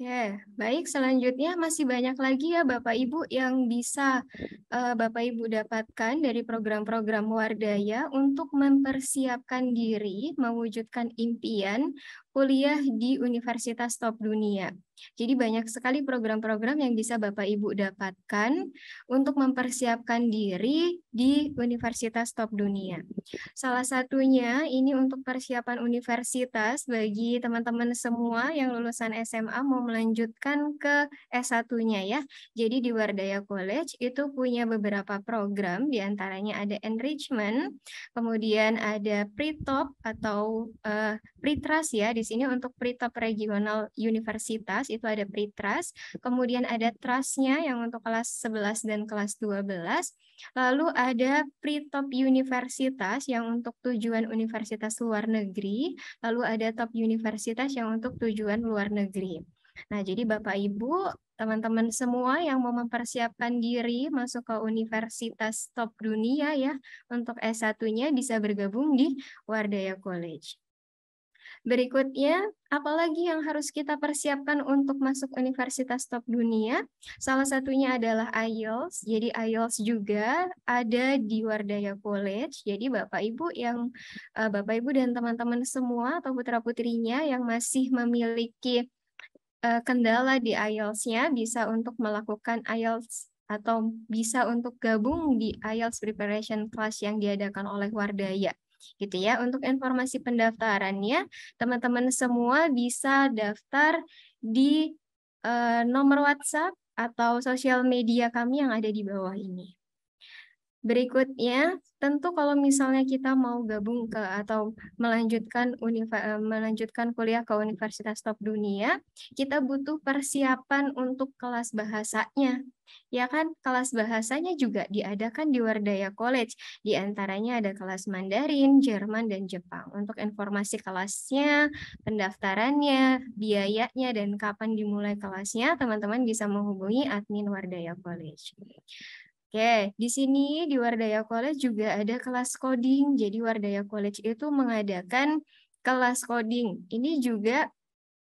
Oke, baik. Selanjutnya masih banyak lagi ya Bapak Ibu yang bisa uh, Bapak Ibu dapatkan dari program-program Wardaya untuk mempersiapkan diri mewujudkan impian kuliah di Universitas Top Dunia. Jadi banyak sekali program-program yang bisa Bapak Ibu dapatkan untuk mempersiapkan diri di universitas top dunia. Salah satunya ini untuk persiapan universitas bagi teman-teman semua yang lulusan SMA mau melanjutkan ke S1-nya ya. Jadi di Wardaya College itu punya beberapa program diantaranya ada enrichment, kemudian ada pre-top atau uh, pre-trust ya di sini untuk pre-top regional universitas itu ada pre-trust, kemudian ada trustnya yang untuk kelas 11 dan kelas 12, lalu ada pre-top universitas yang untuk tujuan universitas luar negeri, lalu ada top universitas yang untuk tujuan luar negeri. Nah, jadi Bapak Ibu, teman-teman semua yang mau mempersiapkan diri masuk ke universitas top dunia ya untuk S1-nya bisa bergabung di Wardaya College. Berikutnya, apalagi yang harus kita persiapkan untuk masuk universitas top dunia? Salah satunya adalah IELTS. Jadi IELTS juga ada di Wardaya College. Jadi Bapak Ibu yang eh, Bapak Ibu dan teman-teman semua atau putra-putrinya yang masih memiliki eh, kendala di IELTS-nya bisa untuk melakukan IELTS atau bisa untuk gabung di IELTS Preparation Class yang diadakan oleh Wardaya gitu ya. Untuk informasi pendaftarannya, teman-teman semua bisa daftar di uh, nomor WhatsApp atau sosial media kami yang ada di bawah ini. Berikutnya, tentu kalau misalnya kita mau gabung ke atau melanjutkan eh, melanjutkan kuliah ke universitas top dunia, kita butuh persiapan untuk kelas bahasanya ya kan kelas bahasanya juga diadakan di Wardaya College. Di antaranya ada kelas Mandarin, Jerman, dan Jepang. Untuk informasi kelasnya, pendaftarannya, biayanya, dan kapan dimulai kelasnya, teman-teman bisa menghubungi admin Wardaya College. Oke, di sini di Wardaya College juga ada kelas coding. Jadi Wardaya College itu mengadakan kelas coding. Ini juga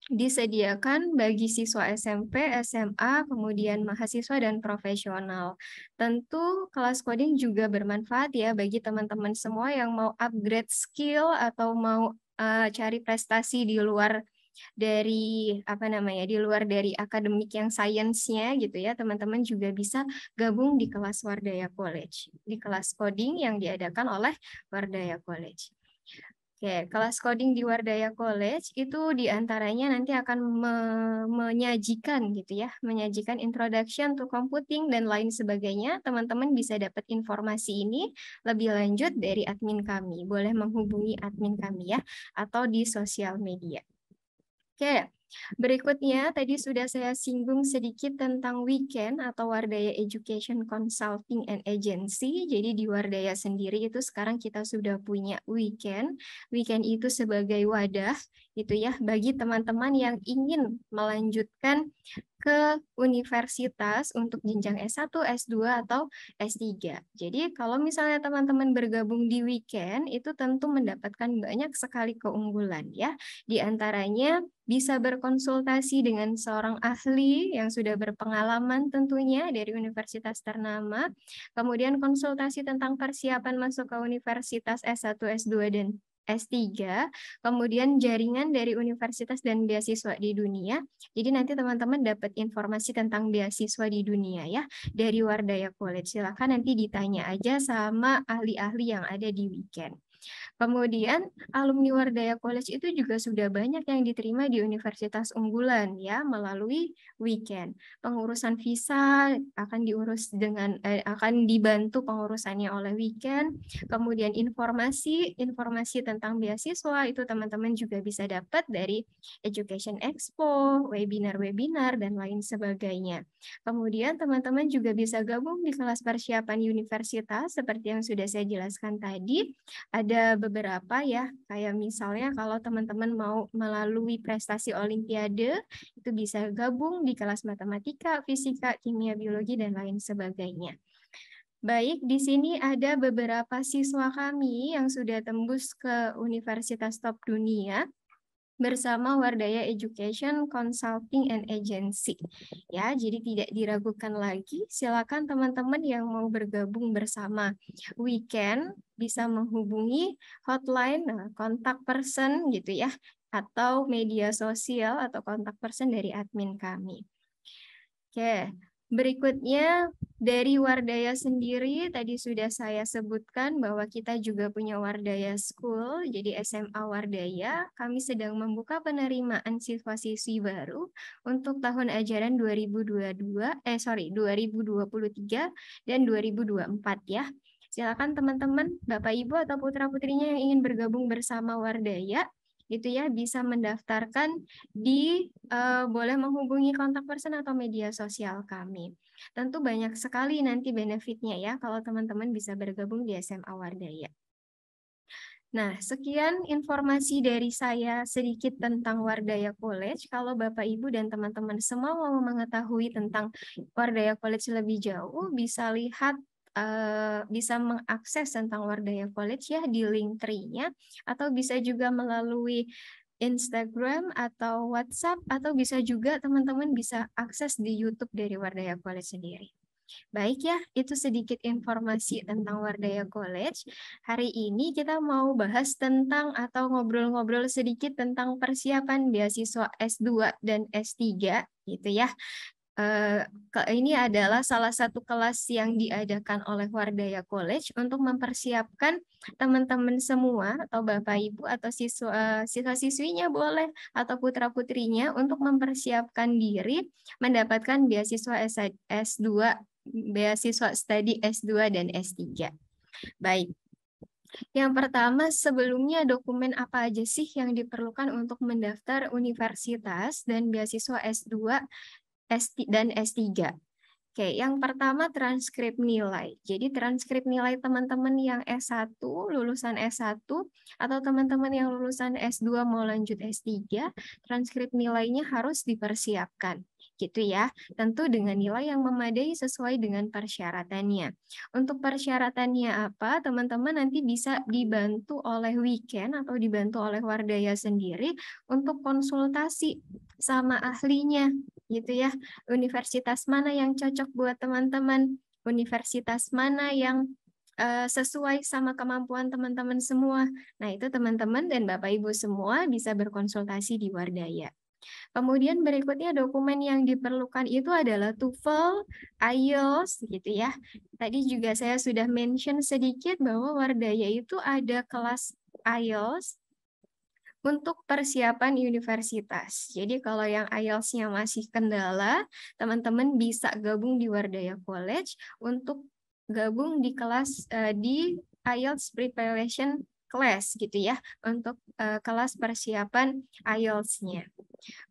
disediakan bagi siswa SMP, SMA, kemudian mahasiswa dan profesional. Tentu kelas coding juga bermanfaat ya bagi teman-teman semua yang mau upgrade skill atau mau uh, cari prestasi di luar dari apa namanya di luar dari akademik yang sainsnya gitu ya teman-teman juga bisa gabung di kelas Wardaya College di kelas coding yang diadakan oleh Wardaya College. Oke, kelas coding di Wardaya College itu diantaranya nanti akan me menyajikan gitu ya, menyajikan introduction to computing dan lain sebagainya. Teman-teman bisa dapat informasi ini lebih lanjut dari admin kami. Boleh menghubungi admin kami ya, atau di sosial media. Oke, Berikutnya, tadi sudah saya singgung sedikit tentang weekend atau Wardaya Education Consulting and Agency. Jadi di Wardaya sendiri itu sekarang kita sudah punya weekend. Weekend itu sebagai wadah gitu ya bagi teman-teman yang ingin melanjutkan ke universitas untuk jenjang S1, S2, atau S3. Jadi kalau misalnya teman-teman bergabung di weekend, itu tentu mendapatkan banyak sekali keunggulan ya. Di antaranya bisa ber berkonsultasi dengan seorang ahli yang sudah berpengalaman tentunya dari universitas ternama, kemudian konsultasi tentang persiapan masuk ke universitas S1, S2, dan S3, kemudian jaringan dari universitas dan beasiswa di dunia. Jadi nanti teman-teman dapat informasi tentang beasiswa di dunia ya dari Wardaya College. Silahkan nanti ditanya aja sama ahli-ahli yang ada di weekend. Kemudian alumni Wardaya College itu juga sudah banyak yang diterima di universitas unggulan ya melalui weekend. Pengurusan visa akan diurus dengan eh, akan dibantu pengurusannya oleh weekend. Kemudian informasi informasi tentang beasiswa itu teman-teman juga bisa dapat dari Education Expo, webinar-webinar dan lain sebagainya. Kemudian teman-teman juga bisa gabung di kelas persiapan universitas seperti yang sudah saya jelaskan tadi. Ada ada beberapa ya, kayak misalnya kalau teman-teman mau melalui prestasi olimpiade, itu bisa gabung di kelas matematika, fisika, kimia, biologi, dan lain sebagainya. Baik, di sini ada beberapa siswa kami yang sudah tembus ke universitas top dunia bersama Wardaya Education Consulting and Agency. Ya, jadi tidak diragukan lagi, silakan teman-teman yang mau bergabung bersama weekend bisa menghubungi hotline nah, kontak person gitu ya atau media sosial atau kontak person dari admin kami. Oke, Berikutnya dari Wardaya sendiri tadi sudah saya sebutkan bahwa kita juga punya Wardaya School, jadi SMA Wardaya. Kami sedang membuka penerimaan siswa-siswi baru untuk tahun ajaran 2022 eh sorry 2023 dan 2024 ya. Silakan teman-teman, Bapak Ibu atau putra-putrinya yang ingin bergabung bersama Wardaya gitu ya bisa mendaftarkan di uh, boleh menghubungi kontak person atau media sosial kami. Tentu banyak sekali nanti benefitnya ya kalau teman-teman bisa bergabung di SMA Wardaya. Nah, sekian informasi dari saya sedikit tentang Wardaya College. Kalau Bapak Ibu dan teman-teman semua mau mengetahui tentang Wardaya College lebih jauh, bisa lihat Eh, bisa mengakses tentang Wardaya College ya di link tree-nya atau bisa juga melalui Instagram atau WhatsApp atau bisa juga teman-teman bisa akses di YouTube dari Wardaya College sendiri. Baik ya, itu sedikit informasi tentang Wardaya College. Hari ini kita mau bahas tentang atau ngobrol-ngobrol sedikit tentang persiapan beasiswa S2 dan S3 gitu ya. Eh, ini adalah salah satu kelas yang diadakan oleh Wardaya College untuk mempersiapkan teman-teman semua atau Bapak Ibu atau siswa eh, siswa-siswinya boleh atau putra-putrinya untuk mempersiapkan diri mendapatkan beasiswa S2, beasiswa studi S2 dan S3. Baik. Yang pertama, sebelumnya dokumen apa aja sih yang diperlukan untuk mendaftar universitas dan beasiswa S2 S dan S3. Oke, yang pertama transkrip nilai. Jadi transkrip nilai teman-teman yang S1, lulusan S1, atau teman-teman yang lulusan S2 mau lanjut S3, transkrip nilainya harus dipersiapkan gitu ya. Tentu dengan nilai yang memadai sesuai dengan persyaratannya. Untuk persyaratannya apa, teman-teman nanti bisa dibantu oleh weekend atau dibantu oleh Wardaya sendiri untuk konsultasi sama ahlinya gitu ya. Universitas mana yang cocok buat teman-teman? Universitas mana yang eh, sesuai sama kemampuan teman-teman semua. Nah, itu teman-teman dan Bapak Ibu semua bisa berkonsultasi di Wardaya. Kemudian berikutnya dokumen yang diperlukan itu adalah TOEFL, IELTS gitu ya. Tadi juga saya sudah mention sedikit bahwa Wardaya itu ada kelas IELTS untuk persiapan universitas. Jadi kalau yang IELTS-nya masih kendala, teman-teman bisa gabung di Wardaya College untuk gabung di kelas uh, di IELTS Preparation kelas gitu ya untuk uh, kelas persiapan IELTS-nya.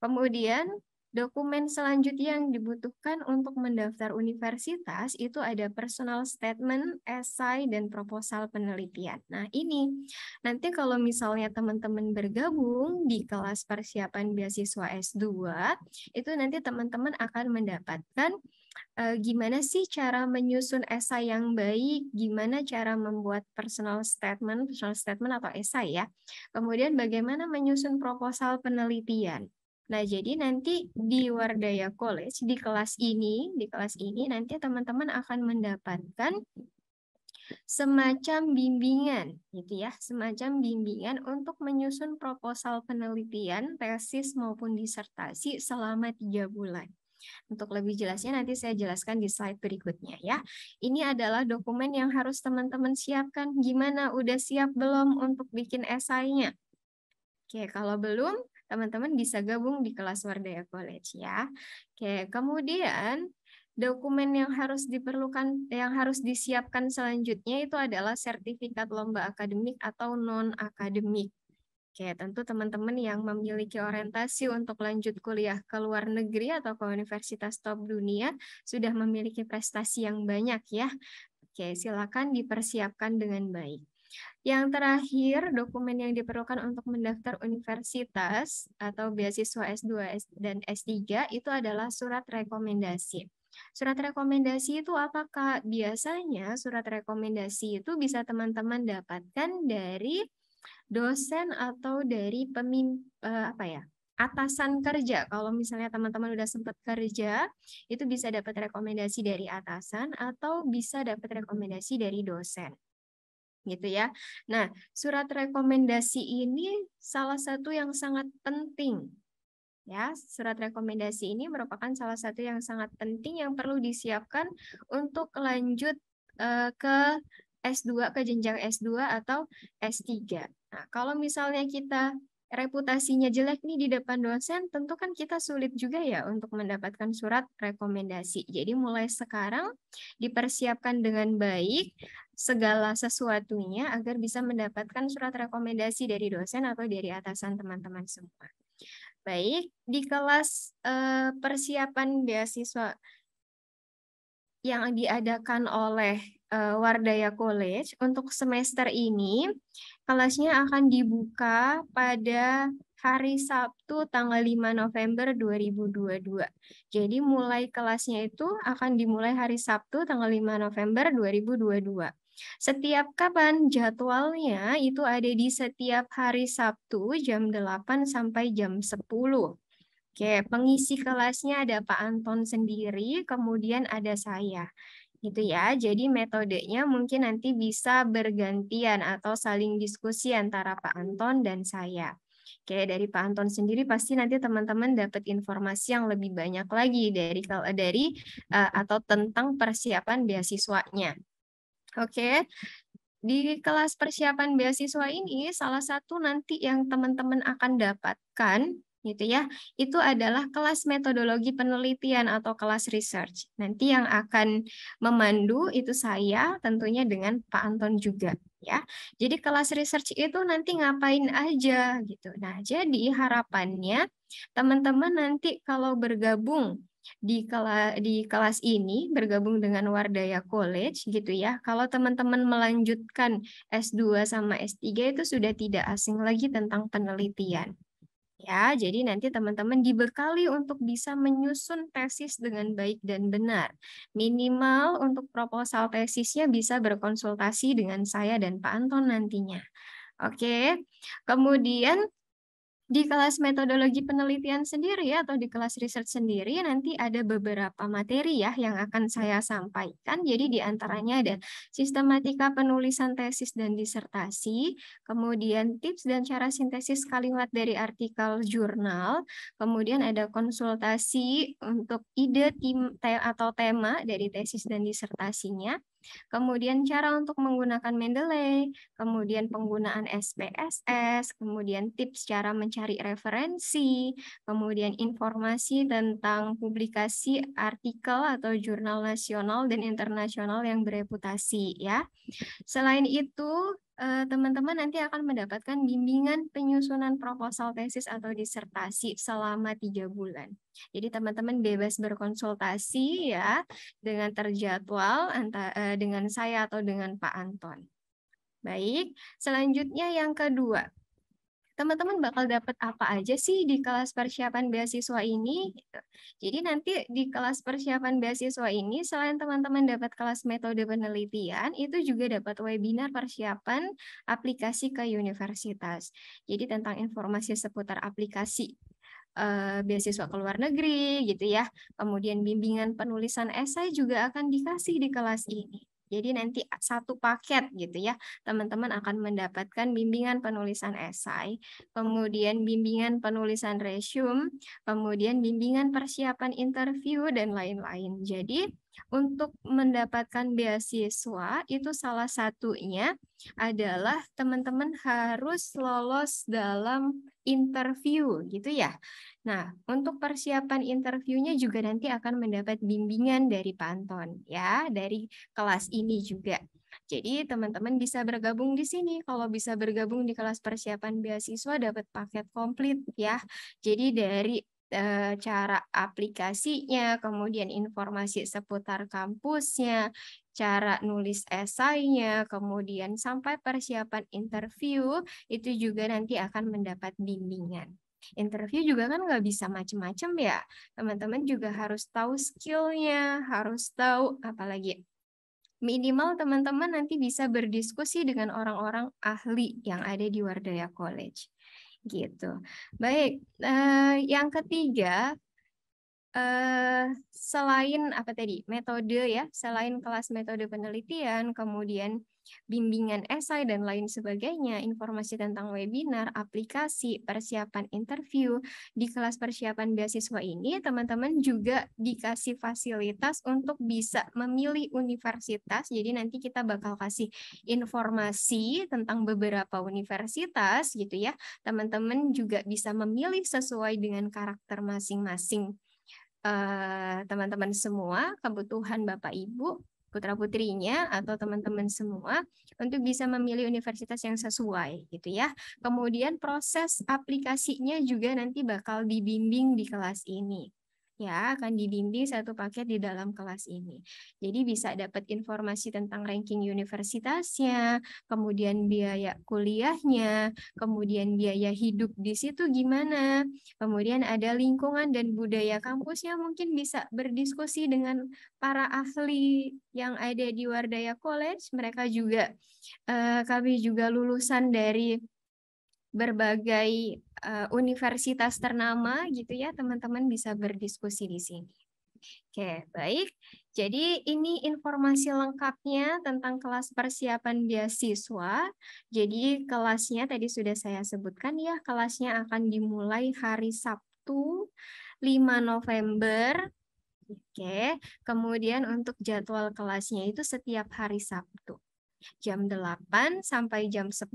Kemudian Dokumen selanjutnya yang dibutuhkan untuk mendaftar universitas itu ada personal statement, esai, dan proposal penelitian. Nah, ini nanti kalau misalnya teman-teman bergabung di kelas persiapan beasiswa S2, itu nanti teman-teman akan mendapatkan Eh, gimana sih cara menyusun esai yang baik, gimana cara membuat personal statement, personal statement atau esai ya. Kemudian bagaimana menyusun proposal penelitian. Nah, jadi nanti di Wardaya College di kelas ini, di kelas ini nanti teman-teman akan mendapatkan semacam bimbingan gitu ya, semacam bimbingan untuk menyusun proposal penelitian, tesis maupun disertasi selama tiga bulan. Untuk lebih jelasnya nanti saya jelaskan di slide berikutnya ya. Ini adalah dokumen yang harus teman-teman siapkan. Gimana udah siap belum untuk bikin esainya? Oke, kalau belum teman-teman bisa gabung di kelas Wardaya College ya. Oke, kemudian dokumen yang harus diperlukan yang harus disiapkan selanjutnya itu adalah sertifikat lomba akademik atau non akademik. Oke, tentu teman-teman yang memiliki orientasi untuk lanjut kuliah ke luar negeri atau ke universitas top dunia sudah memiliki prestasi yang banyak ya. Oke, silakan dipersiapkan dengan baik. Yang terakhir, dokumen yang diperlukan untuk mendaftar universitas atau beasiswa S2 dan S3 itu adalah surat rekomendasi. Surat rekomendasi itu apakah biasanya surat rekomendasi itu bisa teman-teman dapatkan dari dosen atau dari pemim uh, eh, apa ya atasan kerja. Kalau misalnya teman-teman udah sempat kerja, itu bisa dapat rekomendasi dari atasan atau bisa dapat rekomendasi dari dosen. Gitu ya. Nah, surat rekomendasi ini salah satu yang sangat penting. Ya, surat rekomendasi ini merupakan salah satu yang sangat penting yang perlu disiapkan untuk lanjut uh, ke S2 ke jenjang S2 atau S3. Nah, kalau misalnya kita reputasinya jelek nih di depan dosen, tentu kan kita sulit juga ya untuk mendapatkan surat rekomendasi. Jadi mulai sekarang dipersiapkan dengan baik segala sesuatunya agar bisa mendapatkan surat rekomendasi dari dosen atau dari atasan teman-teman semua. Baik, di kelas eh, persiapan beasiswa yang diadakan oleh uh, eh, Wardaya College untuk semester ini kelasnya akan dibuka pada hari Sabtu tanggal 5 November 2022. Jadi mulai kelasnya itu akan dimulai hari Sabtu tanggal 5 November 2022. Setiap kapan jadwalnya itu ada di setiap hari Sabtu jam 8 sampai jam 10. Oke, pengisi kelasnya ada Pak Anton sendiri, kemudian ada saya gitu ya. Jadi metodenya mungkin nanti bisa bergantian atau saling diskusi antara Pak Anton dan saya. Oke, dari Pak Anton sendiri pasti nanti teman-teman dapat informasi yang lebih banyak lagi dari dari eh, atau tentang persiapan beasiswanya. Oke. Di kelas persiapan beasiswa ini salah satu nanti yang teman-teman akan dapatkan gitu ya. Itu adalah kelas metodologi penelitian atau kelas research. Nanti yang akan memandu itu saya tentunya dengan Pak Anton juga ya. Jadi kelas research itu nanti ngapain aja gitu. Nah, jadi harapannya teman-teman nanti kalau bergabung di kelas di kelas ini bergabung dengan Wardaya College gitu ya. Kalau teman-teman melanjutkan S2 sama S3 itu sudah tidak asing lagi tentang penelitian. Ya, jadi nanti teman-teman dibekali untuk bisa menyusun tesis dengan baik dan benar. Minimal untuk proposal tesisnya bisa berkonsultasi dengan saya dan Pak Anton nantinya. Oke, kemudian di kelas metodologi penelitian sendiri ya, atau di kelas riset sendiri nanti ada beberapa materi ya yang akan saya sampaikan. Jadi di antaranya ada sistematika penulisan tesis dan disertasi, kemudian tips dan cara sintesis kalimat dari artikel jurnal, kemudian ada konsultasi untuk ide tim atau tema dari tesis dan disertasinya, kemudian cara untuk menggunakan Mendeley, kemudian penggunaan SPSS, kemudian tips cara mencari referensi, kemudian informasi tentang publikasi artikel atau jurnal nasional dan internasional yang bereputasi ya. Selain itu, Eh, teman-teman nanti akan mendapatkan bimbingan penyusunan proposal tesis atau disertasi selama tiga bulan. Jadi teman-teman bebas berkonsultasi ya dengan terjadwal antara eh, dengan saya atau dengan Pak Anton. Baik, selanjutnya yang kedua, teman-teman bakal dapat apa aja sih di kelas persiapan beasiswa ini? Gitu. Jadi nanti di kelas persiapan beasiswa ini selain teman-teman dapat kelas metode penelitian, itu juga dapat webinar persiapan aplikasi ke universitas. Jadi tentang informasi seputar aplikasi eh, beasiswa ke luar negeri gitu ya. Kemudian bimbingan penulisan esai juga akan dikasih di kelas ini. Jadi nanti satu paket gitu ya, teman-teman akan mendapatkan bimbingan penulisan esai, kemudian bimbingan penulisan resume, kemudian bimbingan persiapan interview dan lain-lain. Jadi untuk mendapatkan beasiswa itu salah satunya adalah teman-teman harus lolos dalam interview gitu ya. Nah, untuk persiapan interviewnya juga nanti akan mendapat bimbingan dari Panton ya, dari kelas ini juga. Jadi teman-teman bisa bergabung di sini. Kalau bisa bergabung di kelas persiapan beasiswa dapat paket komplit ya. Jadi dari Eh, cara aplikasinya, kemudian informasi seputar kampusnya, cara nulis esainya, kemudian sampai persiapan interview itu juga nanti akan mendapat bimbingan. Interview juga kan nggak bisa macem-macem ya, teman-teman juga harus tahu skillnya, harus tahu apalagi minimal teman-teman nanti bisa berdiskusi dengan orang-orang ahli yang ada di Wardaya College gitu. Baik, uh, yang ketiga Eh, selain apa tadi metode ya, selain kelas metode penelitian, kemudian bimbingan esai dan lain sebagainya, informasi tentang webinar, aplikasi, persiapan interview. Di kelas persiapan beasiswa ini, teman-teman juga dikasih fasilitas untuk bisa memilih universitas. Jadi nanti kita bakal kasih informasi tentang beberapa universitas gitu ya. Teman-teman juga bisa memilih sesuai dengan karakter masing-masing Eh, teman-teman uh, semua, kebutuhan Bapak Ibu, putra putrinya atau teman-teman semua untuk bisa memilih universitas yang sesuai gitu ya. Kemudian proses aplikasinya juga nanti bakal dibimbing di kelas ini ya akan dibimbing satu paket di dalam kelas ini. Jadi bisa dapat informasi tentang ranking universitasnya, kemudian biaya kuliahnya, kemudian biaya hidup di situ gimana, kemudian ada lingkungan dan budaya kampusnya mungkin bisa berdiskusi dengan para ahli yang ada di Wardaya College, mereka juga eh, kami juga lulusan dari berbagai uh, universitas ternama gitu ya teman-teman bisa berdiskusi di sini. Oke, baik. Jadi ini informasi lengkapnya tentang kelas persiapan beasiswa. Jadi kelasnya tadi sudah saya sebutkan ya, kelasnya akan dimulai hari Sabtu 5 November Oke, kemudian untuk jadwal kelasnya itu setiap hari Sabtu, jam 8 sampai jam 10.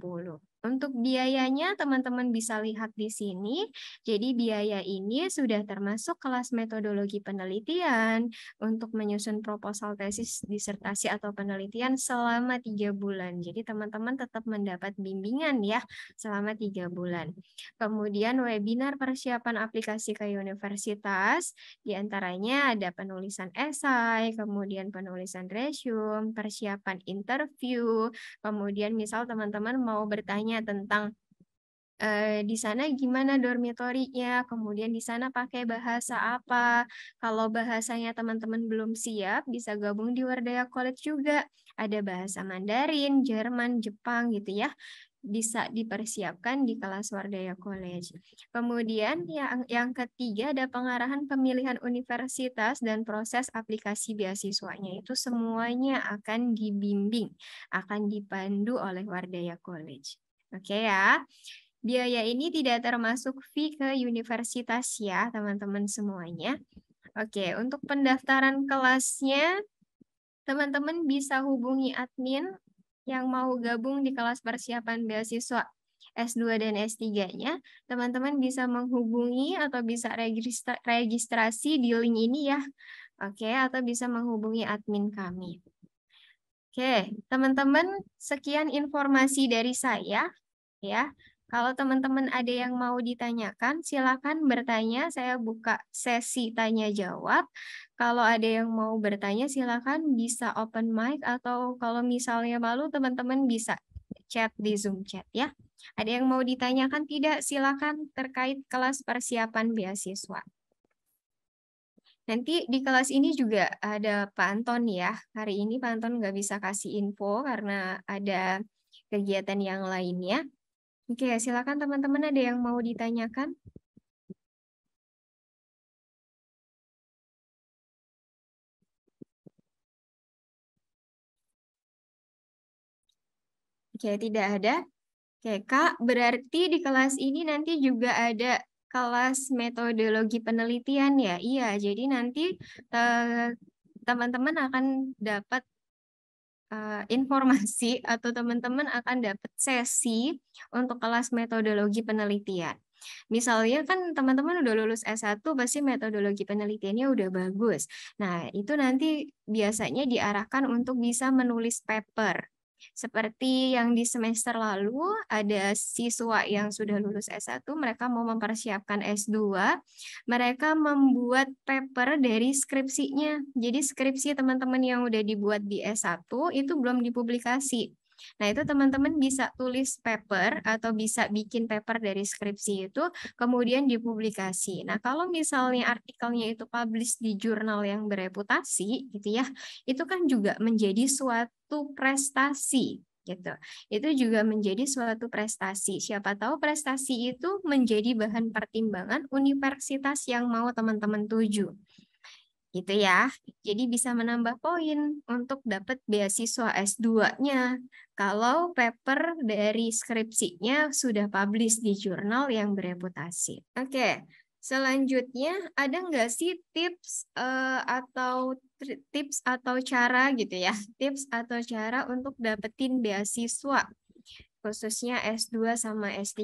Untuk biayanya, teman-teman bisa lihat di sini. Jadi, biaya ini sudah termasuk kelas metodologi penelitian untuk menyusun proposal tesis, disertasi, atau penelitian selama tiga bulan. Jadi, teman-teman tetap mendapat bimbingan ya selama tiga bulan. Kemudian, webinar persiapan aplikasi ke universitas, diantaranya ada penulisan esai, kemudian penulisan resume, persiapan interview, kemudian misal teman-teman mau bertanya tanya tentang e, di sana gimana dormitorinya, kemudian di sana pakai bahasa apa. Kalau bahasanya teman-teman belum siap, bisa gabung di Wardaya College juga. Ada bahasa Mandarin, Jerman, Jepang gitu ya bisa dipersiapkan di kelas Wardaya College. Kemudian yang yang ketiga ada pengarahan pemilihan universitas dan proses aplikasi beasiswanya itu semuanya akan dibimbing, akan dipandu oleh Wardaya College. Oke okay ya. Biaya ini tidak termasuk fee ke universitas ya, teman-teman semuanya. Oke, untuk pendaftaran kelasnya, teman-teman bisa hubungi admin yang mau gabung di kelas persiapan beasiswa S2 dan S3-nya. Teman-teman bisa menghubungi atau bisa registrasi di link ini ya. Oke, atau bisa menghubungi admin kami. Oke, teman-teman, sekian informasi dari saya. Ya, kalau teman-teman ada yang mau ditanyakan, silakan bertanya. Saya buka sesi tanya jawab. Kalau ada yang mau bertanya, silakan bisa open mic atau kalau misalnya malu, teman-teman bisa chat di Zoom chat ya. Ada yang mau ditanyakan tidak? Silakan terkait kelas persiapan beasiswa. Nanti di kelas ini juga ada Pak Anton ya. Hari ini Pak Anton nggak bisa kasih info karena ada kegiatan yang lainnya. Oke, silakan teman-teman ada yang mau ditanyakan? Oke, tidak ada. Oke, Kak, berarti di kelas ini nanti juga ada kelas metodologi penelitian ya? Iya, jadi nanti eh, teman-teman akan dapat eh, informasi atau teman-teman akan dapat sesi untuk kelas metodologi penelitian. Misalnya kan teman-teman udah lulus S1 pasti metodologi penelitiannya udah bagus. Nah, itu nanti biasanya diarahkan untuk bisa menulis paper. Seperti yang di semester lalu, ada siswa yang sudah lulus S1, mereka mau mempersiapkan S2, mereka membuat paper dari skripsinya. Jadi skripsi teman-teman yang udah dibuat di S1 itu belum dipublikasi. Nah, itu teman-teman bisa tulis paper atau bisa bikin paper dari skripsi itu kemudian dipublikasi. Nah, kalau misalnya artikelnya itu publish di jurnal yang bereputasi gitu ya, itu kan juga menjadi suatu prestasi gitu. Itu juga menjadi suatu prestasi. Siapa tahu prestasi itu menjadi bahan pertimbangan universitas yang mau teman-teman tuju gitu ya. Jadi bisa menambah poin untuk dapat beasiswa S2-nya kalau paper dari skripsinya sudah publish di jurnal yang bereputasi. Oke, okay. selanjutnya ada nggak sih tips uh, atau tips atau cara gitu ya, tips atau cara untuk dapetin beasiswa khususnya S2 sama S3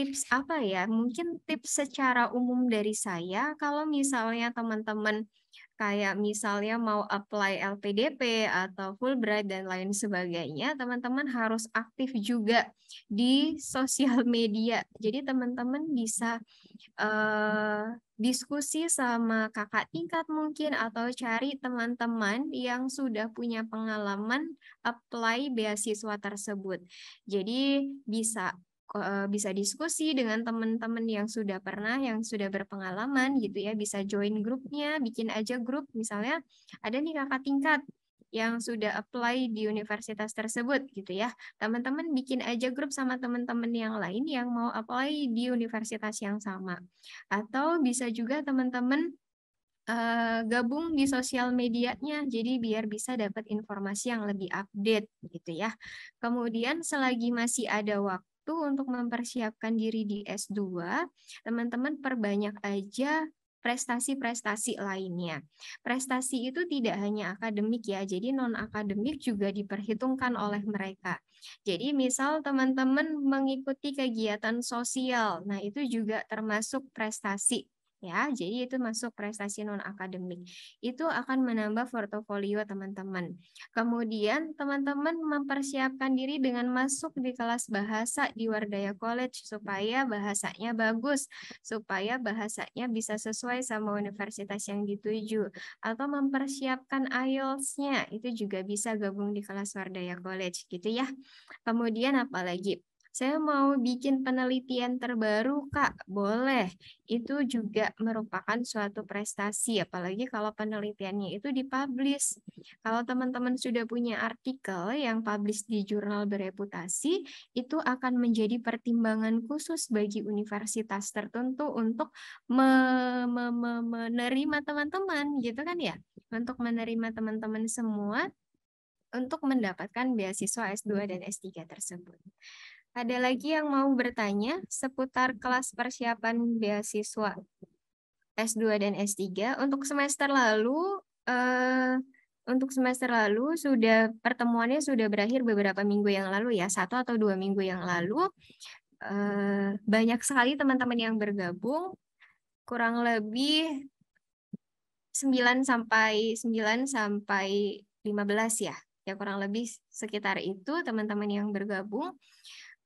tips apa ya? Mungkin tips secara umum dari saya, kalau misalnya teman-teman kayak misalnya mau apply LPDP atau Fulbright dan lain sebagainya, teman-teman harus aktif juga di sosial media. Jadi teman-teman bisa uh, diskusi sama kakak tingkat mungkin atau cari teman-teman yang sudah punya pengalaman apply beasiswa tersebut. Jadi bisa Eh, bisa diskusi dengan teman-teman yang sudah pernah, yang sudah berpengalaman gitu ya, bisa join grupnya, bikin aja grup misalnya ada nih kakak tingkat yang sudah apply di universitas tersebut gitu ya. Teman-teman bikin aja grup sama teman-teman yang lain yang mau apply di universitas yang sama. Atau bisa juga teman-teman eh, gabung di sosial medianya jadi biar bisa dapat informasi yang lebih update gitu ya. Kemudian selagi masih ada waktu itu untuk mempersiapkan diri di S2, teman-teman perbanyak aja prestasi-prestasi lainnya. Prestasi itu tidak hanya akademik ya, jadi non-akademik juga diperhitungkan oleh mereka. Jadi misal teman-teman mengikuti kegiatan sosial, nah itu juga termasuk prestasi ya. Jadi itu masuk prestasi non akademik. Itu akan menambah portofolio teman-teman. Kemudian teman-teman mempersiapkan diri dengan masuk di kelas bahasa di Wardaya College supaya bahasanya bagus, supaya bahasanya bisa sesuai sama universitas yang dituju atau mempersiapkan IELTS-nya. Itu juga bisa gabung di kelas Wardaya College gitu ya. Kemudian apalagi saya mau bikin penelitian terbaru, Kak. Boleh. Itu juga merupakan suatu prestasi, apalagi kalau penelitiannya itu dipublish. Kalau teman-teman sudah punya artikel yang publish di jurnal bereputasi, itu akan menjadi pertimbangan khusus bagi universitas tertentu untuk me me me menerima teman-teman, gitu kan ya? Untuk menerima teman-teman semua untuk mendapatkan beasiswa S2 dan S3 tersebut. Ada lagi yang mau bertanya seputar kelas persiapan beasiswa S2 dan S3 untuk semester lalu eh, untuk semester lalu sudah pertemuannya sudah berakhir beberapa minggu yang lalu ya satu atau dua minggu yang lalu eh, banyak sekali teman-teman yang bergabung kurang lebih 9 sampai 9 sampai 15 ya ya kurang lebih sekitar itu teman-teman yang bergabung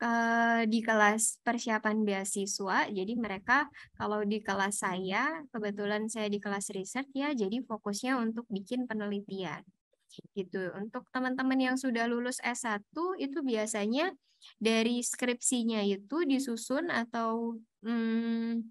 Eh, di kelas persiapan beasiswa. Jadi mereka kalau di kelas hmm. saya, kebetulan saya di kelas riset ya, jadi fokusnya untuk bikin penelitian. Gitu. Untuk teman-teman yang sudah lulus S1 itu biasanya dari skripsinya itu disusun atau hmm,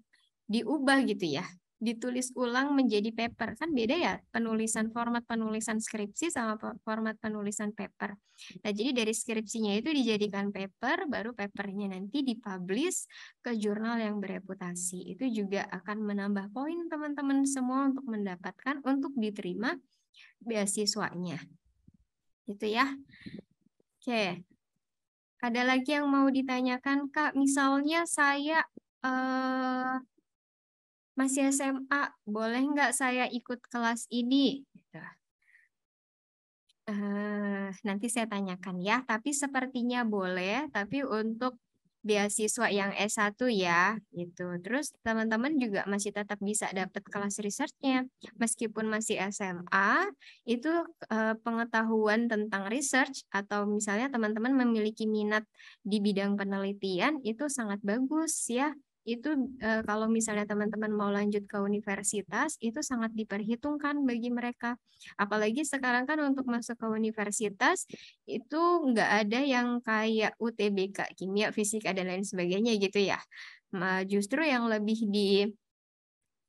diubah gitu ya ditulis ulang menjadi paper. Kan beda ya penulisan format penulisan skripsi sama format penulisan paper. Nah, jadi dari skripsinya itu dijadikan paper, baru papernya nanti dipublish ke jurnal yang bereputasi. Itu juga akan menambah poin teman-teman semua untuk mendapatkan untuk diterima beasiswanya. Gitu ya. Oke. Ada lagi yang mau ditanyakan, Kak? Misalnya saya eh, masih SMA, boleh nggak saya ikut kelas ini? Gitu. Uh, nanti saya tanyakan ya, tapi sepertinya boleh, tapi untuk beasiswa yang S1 ya, gitu. Terus teman-teman juga masih tetap bisa dapat kelas researchnya, meskipun masih SMA, itu uh, pengetahuan tentang research atau misalnya teman-teman memiliki minat di bidang penelitian itu sangat bagus ya, itu e, kalau misalnya teman-teman mau lanjut ke universitas itu sangat diperhitungkan bagi mereka apalagi sekarang kan untuk masuk ke universitas itu nggak ada yang kayak UTBK kimia fisika dan lain sebagainya gitu ya justru yang lebih di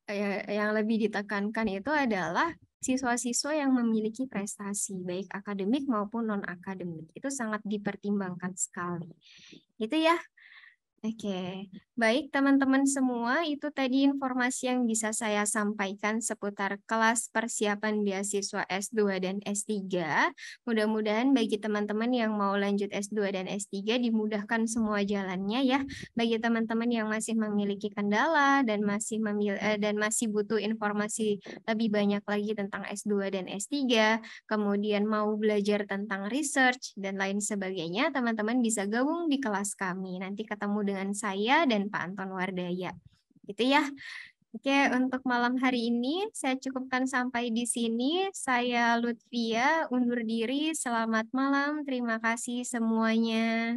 eh, yang lebih ditekankan itu adalah siswa-siswa yang memiliki prestasi baik akademik maupun non akademik itu sangat dipertimbangkan sekali. Itu ya Oke, baik teman-teman semua, itu tadi informasi yang bisa saya sampaikan seputar kelas persiapan beasiswa S2 dan S3. Mudah-mudahan bagi teman-teman yang mau lanjut S2 dan S3 dimudahkan semua jalannya ya. Bagi teman-teman yang masih memiliki kendala dan masih memil eh, dan masih butuh informasi lebih banyak lagi tentang S2 dan S3, kemudian mau belajar tentang research dan lain sebagainya, teman-teman bisa gabung di kelas kami. Nanti ketemu dengan dengan saya dan Pak Anton Wardaya. Gitu ya. Oke, untuk malam hari ini saya cukupkan sampai di sini. Saya Lutfia undur diri. Selamat malam. Terima kasih semuanya.